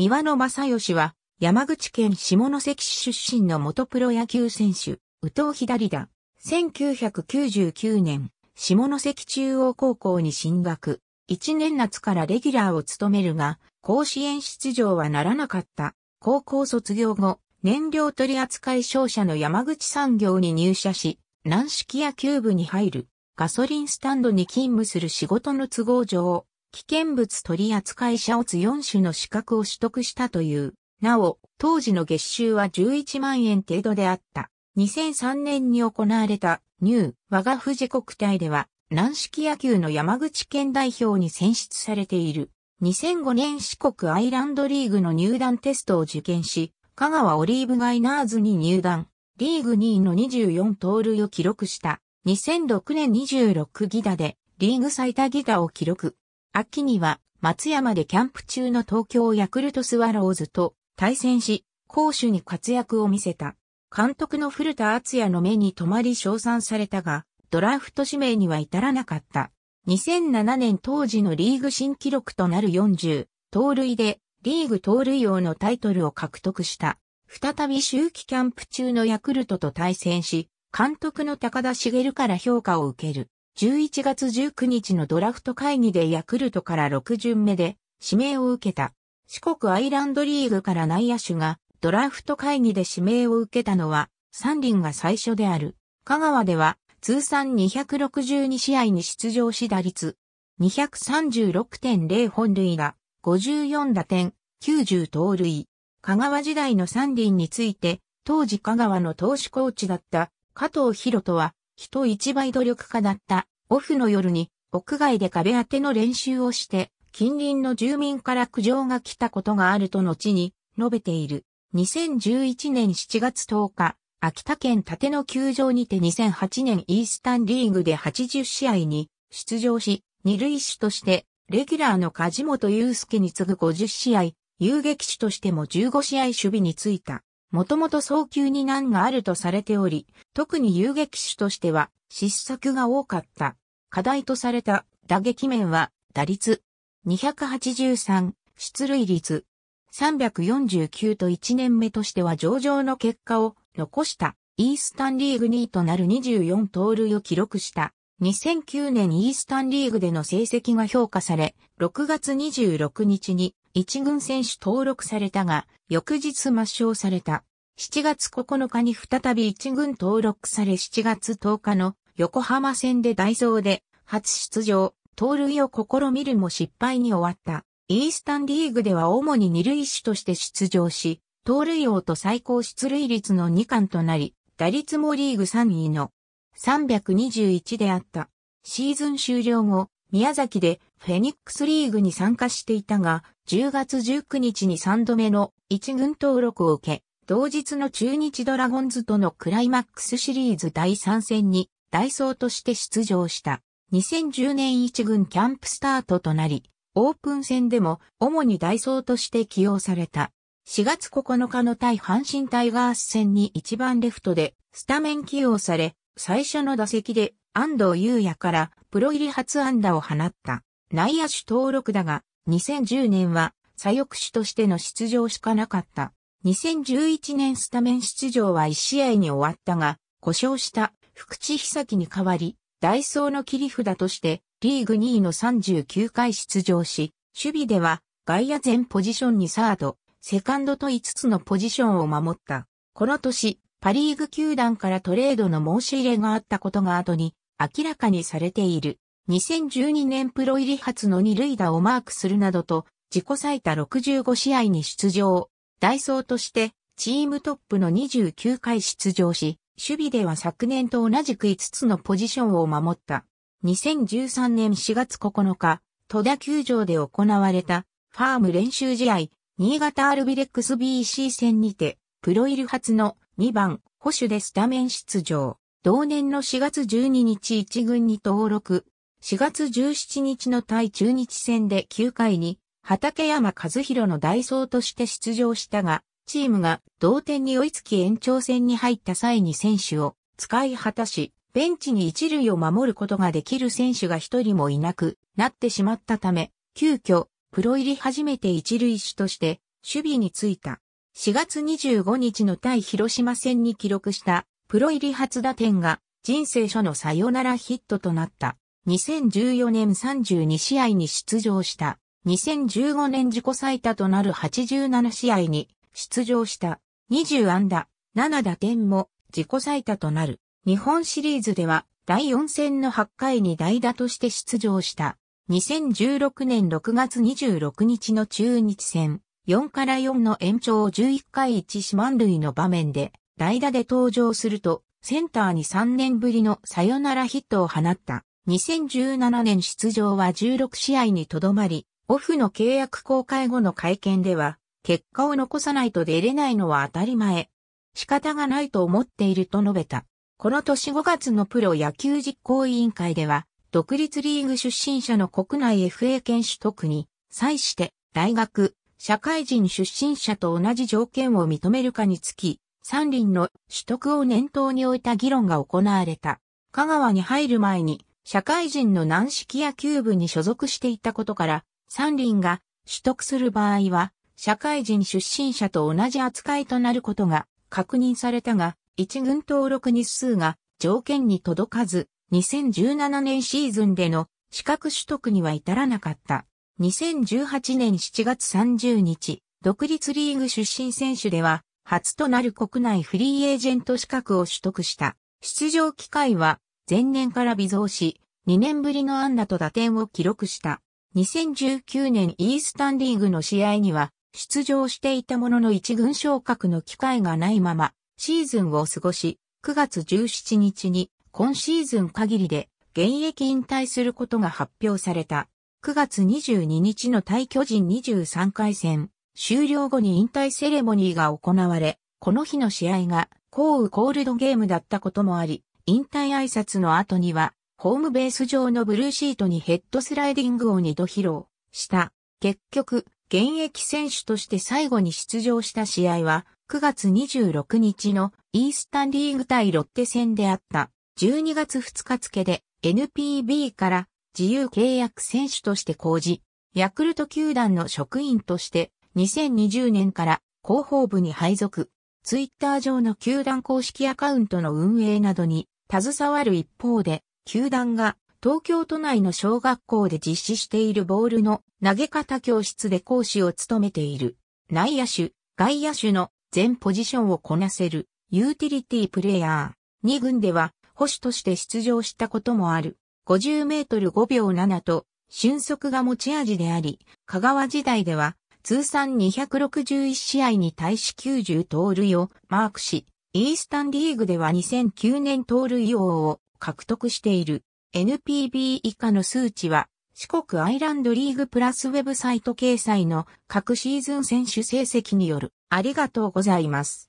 三輪野正義は、山口県下関市出身の元プロ野球選手、宇藤左だ。1999年、下関中央高校に進学。1年夏からレギュラーを務めるが、甲子園出場はならなかった。高校卒業後、燃料取扱商社の山口産業に入社し、軟式野球部に入る。ガソリンスタンドに勤務する仕事の都合上、危険物取扱者乙4種の資格を取得したという。なお、当時の月収は11万円程度であった。2003年に行われたニュー我が富士国体では、軟式野球の山口県代表に選出されている。2005年四国アイランドリーグの入団テストを受験し、香川オリーブガイナーズに入団。リーグ2位の24盗塁を記録した。2006年26ギダでリーグ最多ギダを記録。秋には松山でキャンプ中の東京ヤクルトスワローズと対戦し、攻守に活躍を見せた。監督の古田敦也の目に留まり称賛されたが、ドラフト指名には至らなかった。2007年当時のリーグ新記録となる40、盗塁でリーグ盗塁王のタイトルを獲得した。再び秋季キャンプ中のヤクルトと対戦し、監督の高田茂から評価を受ける。11月19日のドラフト会議でヤクルトから6巡目で指名を受けた。四国アイランドリーグから内野手がドラフト会議で指名を受けたのは三輪が最初である。香川では通算262試合に出場し打率236.0本塁打、54打点、90盗塁。香川時代の三輪について、当時香川の投手コーチだった加藤博人は、人一倍努力家だったオフの夜に屋外で壁当ての練習をして近隣の住民から苦情が来たことがあると後に述べている。2011年7月10日、秋田県立の球場にて2008年イースタンリーグで80試合に出場し、二塁手としてレギュラーの梶本祐介に次ぐ50試合、遊撃手としても15試合守備についた。もともと早急に難があるとされており、特に遊撃手としては失策が多かった。課題とされた打撃面は打率283、出塁率349と1年目としては上々の結果を残したイースタンリーグ2位となる24盗塁を記録した。2009年イースタンリーグでの成績が評価され、6月26日に一軍選手登録されたが、翌日抹消された。7月9日に再び一軍登録され7月10日の横浜戦で大蔵で初出場、盗塁を試みるも失敗に終わった。イースタンリーグでは主に二塁手として出場し、盗塁王と最高出塁率の2冠となり、打率もリーグ3位の321であった。シーズン終了後、宮崎でフェニックスリーグに参加していたが、10月19日に3度目の1軍登録を受け、同日の中日ドラゴンズとのクライマックスシリーズ第3戦に、ダイソーとして出場した。2010年1軍キャンプスタートとなり、オープン戦でも主にダイソーとして起用された。4月9日の対阪神タイガース戦に1番レフトでスタメン起用され、最初の打席で安藤優也からプロ入り初安打を放った。内野手登録だが、2010年は左翼手としての出場しかなかった。2011年スタメン出場は1試合に終わったが、故障した福地久樹に代わり、ダイソーの切り札としてリーグ2位の39回出場し、守備では外野全ポジションにサード、セカンドと5つのポジションを守った。この年、パリーグ球団からトレードの申し入れがあったことが後に明らかにされている。2012年プロ入り初の二塁打をマークするなどと、自己最多65試合に出場。ダイソーとして、チームトップの29回出場し、守備では昨年と同じく5つのポジションを守った。2013年4月9日、戸田球場で行われた、ファーム練習試合、新潟アルビレックス BC 戦にて、プロ入り初の2番、保守でスタメン出場。同年の4月12日1軍に登録、4月17日の対中日戦で9回に畠山和弘の代走として出場したが、チームが同点に追いつき延長戦に入った際に選手を使い果たし、ベンチに一塁を守ることができる選手が一人もいなくなってしまったため、急遽、プロ入り初めて一塁手として守備についた。4月25日の対広島戦に記録したプロ入り初打点が人生初のサヨナラヒットとなった。2014年32試合に出場した。2015年自己最多となる87試合に出場した。20安打、7打点も自己最多となる。日本シリーズでは第4戦の8回に代打として出場した。2016年6月26日の中日戦、4から4の延長11回1四万塁の場面で、代打で登場すると、センターに3年ぶりのサヨナラヒットを放った。2017年出場は16試合にとどまり、オフの契約公開後の会見では、結果を残さないと出れないのは当たり前。仕方がないと思っていると述べた。この年5月のプロ野球実行委員会では、独立リーグ出身者の国内 FA 権取得に、際して、大学、社会人出身者と同じ条件を認めるかにつき、三輪の取得を念頭に置いた議論が行われた。香川に入る前に、社会人の軟式野球部に所属していたことから、三輪が取得する場合は、社会人出身者と同じ扱いとなることが確認されたが、一軍登録日数が条件に届かず、2017年シーズンでの資格取得には至らなかった。2018年7月30日、独立リーグ出身選手では、初となる国内フリーエージェント資格を取得した。出場機会は前年から微増し、2年ぶりの安打と打点を記録した。2019年イースタンリーグの試合には出場していたものの一軍昇格の機会がないままシーズンを過ごし、9月17日に今シーズン限りで現役引退することが発表された。9月22日の対巨人23回戦終了後に引退セレモニーが行われ、この日の試合が、降雨コールドゲームだったこともあり、引退挨拶の後には、ホームベース上のブルーシートにヘッドスライディングを2度披露した。結局、現役選手として最後に出場した試合は、9月26日のイースタンリーグ対ロッテ戦であった。12月2日付で NPB から自由契約選手として講じ、ヤクルト球団の職員として2020年から広報部に配属、ツイッター上の球団公式アカウントの運営などに携わる一方で、球団が東京都内の小学校で実施しているボールの投げ方教室で講師を務めている。内野手、外野手の全ポジションをこなせるユーティリティプレイヤー。2軍では保守として出場したこともある。50メートル5秒7と俊足が持ち味であり、香川時代では通算261試合に対し90盗塁をマークし、イースタンリーグでは2009年盗塁王を獲得している NPB 以下の数値は四国アイランドリーグプラスウェブサイト掲載の各シーズン選手成績によるありがとうございます。